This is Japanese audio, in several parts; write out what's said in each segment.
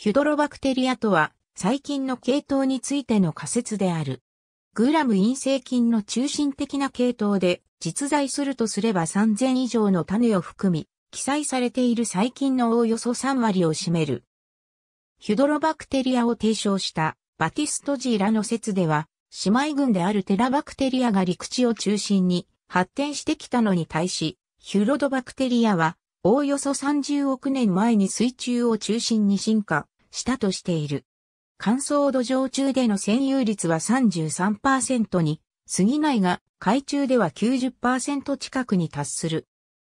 ヒュドロバクテリアとは、細菌の系統についての仮説である。グラム陰性菌の中心的な系統で、実在するとすれば3000以上の種を含み、記載されている細菌のおおよそ3割を占める。ヒュドロバクテリアを提唱したバティストジーラの説では、姉妹群であるテラバクテリアが陸地を中心に発展してきたのに対し、ヒュロドバクテリアはおおよそ30億年前に水中を中心に進化したとしている。乾燥土壌中での占有率は33%に過ぎないが、海中では90%近くに達する。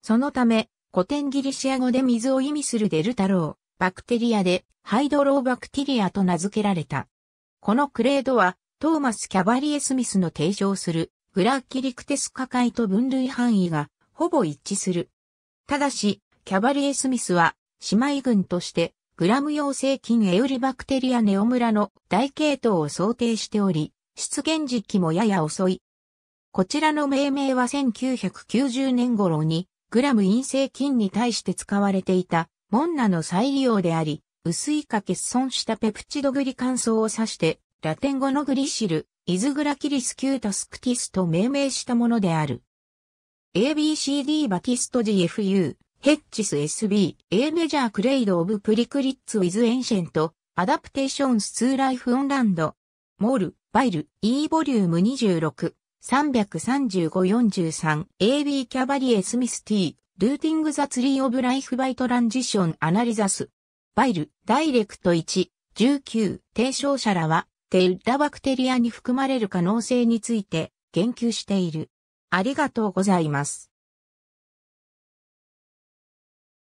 そのため、古典ギリシア語で水を意味するデルタロー、バクテリアでハイドローバクテリアと名付けられた。このクレードは、トーマス・キャバリエ・スミスの提唱するグラッキリクテス化界と分類範囲がほぼ一致する。ただし、キャバリエ・スミスは、姉妹群として、グラム陽性菌エウリバクテリアネオムラの大系統を想定しており、出現時期もやや遅い。こちらの命名は1990年頃に、グラム陰性菌に対して使われていた、モンナの再利用であり、薄いか欠損したペプチドグリ乾燥を指して、ラテン語のグリシル、イズグラキリスキュータスクティスと命名したものである。ABCD バティスト GFU、ヘッチス SB、A メジャークレイドオブプリクリッツウィズエンシェント、アダプテーションスツーライフオンランド、モール、バイル、E ボリューム26、335-43、AB キャバリエスミス T、ルーティングザツリーオブライフバイトランジションアナリザス、バイル、ダイレクト1、19、提唱者らは、テルダバクテリアに含まれる可能性について、言及している。ありがとうございます。